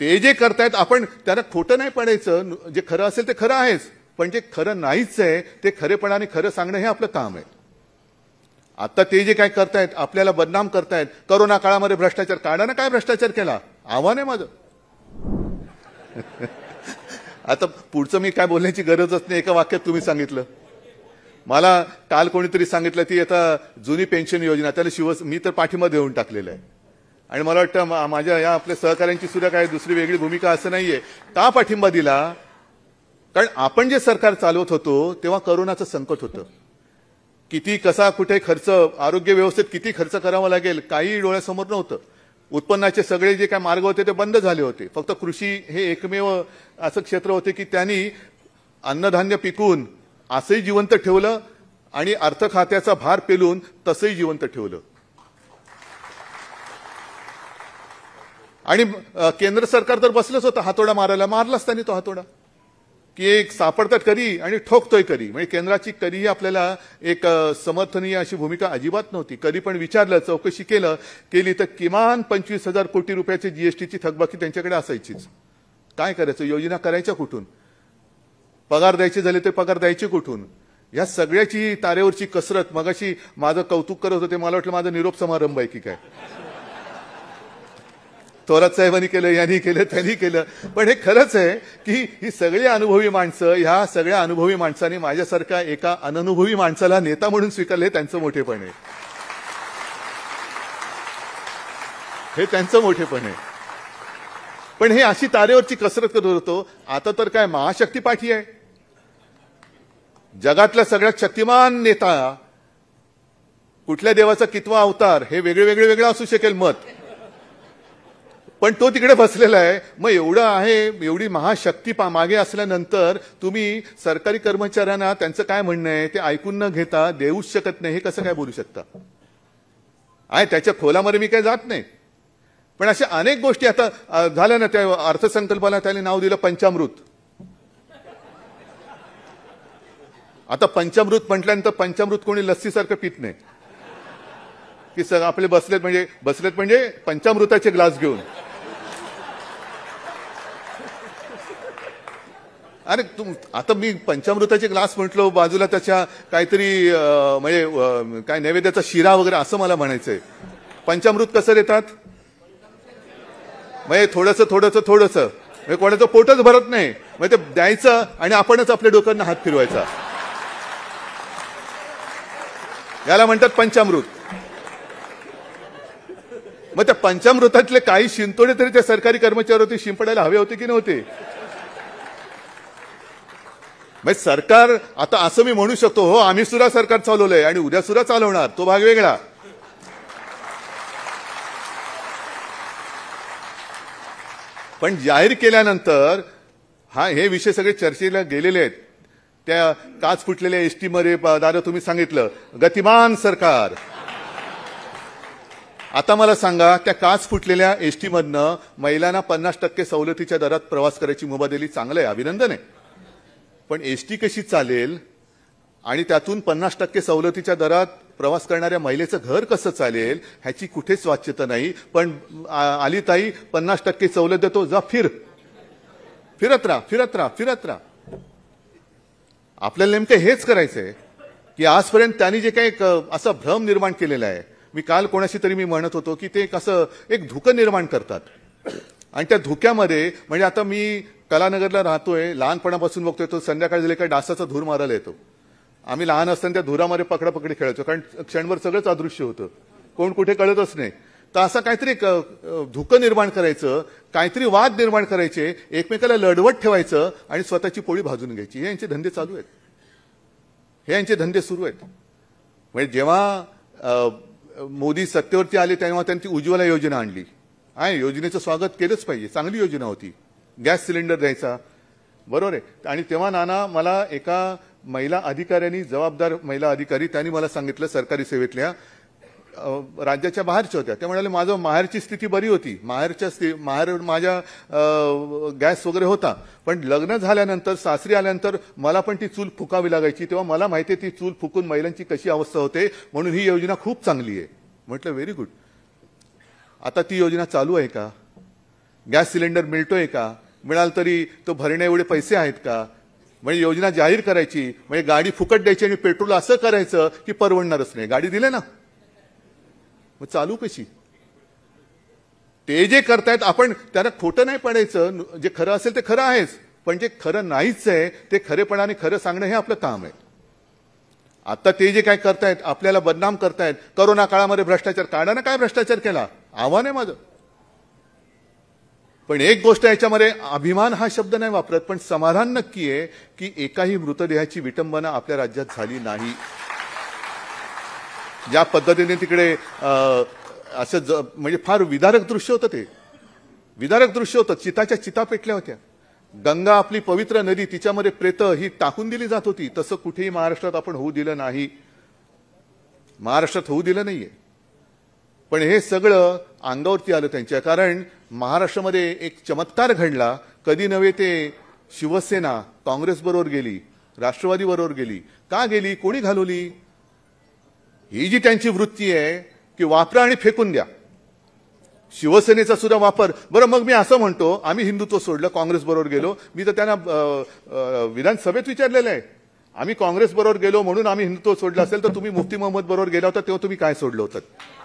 ते जे करतायत आपण त्याला खोटं नाही पडायचं जे खरं असेल ते खरं आहेच पण जे खरं नाहीच आहे ते खरेपणाने खरं सांगणं हे आपलं काम आहे आता ते जे काय करतायत आपल्याला बदनाम करतायत करोना काळामध्ये भ्रष्टाचार काढाना काय भ्रष्टाचार केला आव्हान आहे माझं आता पुढचं मी काय बोलण्याची गरजच नाही एका वाक्यात तुम्ही सांगितलं मला काल कोणीतरी सांगितलं ती आता जुनी पेन्शन योजना त्याला शिवस मी तर पाठिंबा देऊन टाकलेलं आहे आणि मला वाटतं माझ्या या आपल्या सहकाऱ्यांची सुद्धा काय दुसरी वेगळी भूमिका असं नाहीये का पाठिंबा दिला कारण आपण जे सरकार चालवत होतो तेव्हा करोनाचं संकट होतं किती कसा कुठे खर्च आरोग्य व्यवस्थेत किती खर्च करावा लागेल काही डोळ्यासमोर नव्हतं उत्पन्नाचे सगळे जे काय मार्ग होते ते बंद झाले होते फक्त कृषी हे एकमेव असं क्षेत्र होते की त्यांनी अन्नधान्य पिकून असंही जिवंत ठेवलं आणि अर्थ खात्याचा भार पेलून तसंही जिवंत ठेवलं आणि केंद्र सरकार तर बसलंच होतं हातोडा मारायला मारलाच त्यांनी तो हातोडा की एक सापडतात करी आणि ठोकतोय करी म्हणजे केंद्राची कधीही आपल्याला एक समर्थनीय अशी भूमिका अजिबात नव्हती कधी पण विचारलं चौकशी केलं केली तर किमान पंचवीस हजार कोटी रुपयाची जीएसटीची थकबाकी त्यांच्याकडे असायचीच काय करायचं योजना करायच्या कुठून पगार द्यायचे झाले ते पगार द्यायचे कुठून या सगळ्याची तारेवरची कसरत मगाशी माझं कौतुक करत होते मला वाटलं माझा निरोप समारंभ आहे की काय थोरात साहेबांनी केलं यांनी केलं त्यांनी केलं पण हे खरंच आहे की ही सगळी अनुभवी माणसं ह्या सगळ्या अनुभवी माणसांनी माझ्यासारख्या एका अननुभवी माणसाला नेता म्हणून स्वीकारले त्यांचं मोठेपण आहे हे त्यांचं मोठेपण आहे पण हे अशी तारेवरची कसरत करत होतो आता तर काय महाशक्ती पाठी आहे जगातला सगळ्यात शक्तिमान नेता कुठल्या देवाचा कितवा अवतार हे वेगळे वेगळे वेगळं असू शकेल मत पण तो तिकडे बसलेला आहे मग एवढं आहे एवढी महाशक्ती पा मागे असल्यानंतर तुम्ही सरकारी कर्मचाऱ्यांना त्यांचं काय म्हणणं आहे ते ऐकून न घेता देऊच शकत नाही हे कसं काय बोलू शकता आहे त्याच्या खोलामध्ये मी काय जात नाही पण अशा अनेक गोष्टी आता झाल्या ना त्या अर्थसंकल्पाला त्याने नाव दिलं पंचामृत आता पंचामृत म्हटल्यानंतर पंचामृत कोणी लस्सीसारखं पित नाही की सर आपले बसलेत म्हणजे बसलेत म्हणजे पंचामृताचे ग्लास घेऊन अरे तुम आता मी पंचामृताचे ग्लास म्हटलो बाजूला त्याच्या काहीतरी म्हणजे काय नैवेद्याचा शिरा वगैरे असं मला म्हणायचंय पंचामृत कसं देतात म्हणजे थोडस थोडस थोडस म्हणजे कोणाचं पोटच भरत नाही म्हणजे ते द्यायचं आणि आपणच आपल्या डोक्यांना हात फिरवायचा याला म्हणतात पंचामृत मग त्या पंचामृतातले काही शिंतोडे तरी त्या सरकारी कर्मचारी होते शिंपडायला हवे होते की नव्हते मग सरकार आता असं मी म्हणू शकतो हो आम्ही सुद्धा सरकार चालवलंय आणि उद्या सुद्धा चालवणार तो भाग वेगळा पण जाहीर केल्यानंतर हा हे विषय सगळे चर्चेला गेलेले आहेत त्या काच फुटलेल्या मध्ये दादा तुम्ही सांगितलं गतिमान सरकार आता मला सांगा त्या काच फुटलेल्या एस टीमधनं महिलांना पन्नास टक्के सवलतीच्या दरात प्रवास करायची मुभा दिली चांगलं आहे अभिनंदन आहे पण एस टी कशी चालेल आणि त्यातून पन्नास टक्के सवलतीच्या दरात प्रवास करणाऱ्या महिलेचं घर कसं चालेल ह्याची कुठेच वाच्यता नाही पण आली ताई पन्नास टक्के सवलत देतो जा फिर फिरत राहा फिरत राहा फिरत राहा आपल्याला नेमकं हेच करायचंय की आजपर्यंत त्यांनी जे काही असा भ्रम निर्माण केलेला आहे मी काल कोणाशी तरी मी म्हणत होतो की ते कसं एक धुकं निर्माण करतात आणि त्या धुक्यामध्ये म्हणजे आता मी कलानगरला राहतोय लहानपणापासून बघतोय तो संध्याकाळी झाले काय डासाचा धूर मारायला येतो आम्ही लहान असताना त्या धुरामध्ये पकडापकडी खेळायचो कारण क्षणभर सगळंच अदृश्य होतं कोण कुठे कळतच नाही तर असं काहीतरी धुकं निर्माण करायचं काहीतरी वाद निर्माण करायचे एकमेकाला लढवत ठेवायचं आणि स्वतःची पोळी भाजून घ्यायची हे यांचे धंदे चालू आहेत हे यांचे धंदे सुरू आहेत म्हणजे जेव्हा मोदी सत्तेवरती आले तेव्हा त्यांची उज्ज्वला योजना आणली आहे योजनेचं स्वागत केलंच पाहिजे चांगली योजना होती गॅस सिलेंडर द्यायचा बरोबर आहे आणि तेव्हा नाना मला एका महिला अधिकाऱ्यांनी जबाबदार महिला अधिकारी त्यांनी मला सांगितलं सरकारी सेवेतल्या राज्याच्या बाहेरच्या होत्या त्या म्हणाले माझं माहेरची स्थिती बरी होती माहेरच्या स्थिती माहेर माझ्या गॅस वगैरे होता पण लग्न झाल्यानंतर सासरी आल्यानंतर मला पण ती चूल फुकावी लागायची तेव्हा मला माहिती आहे ती चूल फुकून महिलांची कशी अवस्था होते म्हणून ही योजना खूप चांगली आहे म्हटलं व्हेरी गुड आता ती योजना चालू आहे का गॅस सिलेंडर मिळतोय का मिळाल तरी तो भरण्या एवढे पैसे आहेत का म्हणजे योजना जाहीर करायची म्हणजे गाडी फुकट द्यायची आणि पेट्रोल असं करायचं की परवडणारच नाही गाडी दिले ना मग चालू कशी ते जे करतायत आपण त्यांना खोटं नाही पडायचं जे खरं असेल ते खरं आहेच पण जे खरं नाहीच आहे ते खरेपणाने खरं सांगणं हे आपलं काम आहे आता ते जे काय करतायत आपल्याला बदनाम करतायत करोना काळामध्ये भ्रष्टाचार ना काय भ्रष्टाचार केला आव्हान आहे माझं पण एक गोष्ट याच्यामध्ये अभिमान हा शब्द नाही वापरत पण समाधान नक्की आहे की एकाही मृतदेहाची विटंबना आपल्या राज्यात झाली नाही ज्या पद्धतीने तिकडे असं ज म्हणजे फार विदारक दृश्य होतं ते विदारक दृश्य होतं चिताच्या चिता पेटल्या होत्या गंगा आपली पवित्र नदी तिच्यामध्ये प्रेत ही टाकून दिली जात होती तसं कुठेही महाराष्ट्रात आपण होऊ दिलं नाही महाराष्ट्रात होऊ दिलं नाहीये पण हे सगळं अंगावरती आलं त्यांच्या कारण महाराष्ट्रामध्ये एक चमत्कार घडला कधी नव्हे ते शिवसेना काँग्रेसबरोबर गेली राष्ट्रवादीबरोबर गेली का गेली कोणी घालवली ही जी त्यांची वृत्ती आहे की वापरा आणि फेकून द्या शिवसेनेचा सुद्धा वापर बरं मग मी असं म्हणतो आम्ही हिंदुत्व सोडलं काँग्रेस बरोबर गेलो मी तर त्यांना विधानसभेत विचारलेलं आहे आम्ही काँग्रेस बरोबर गेलो म्हणून आम्ही हिंदुत्व सोडलं असेल तर तुम्ही मुफ्ती मोहम्मद बरोबर गेला होता तेव्हा तुम्ही काय सोडलं होतं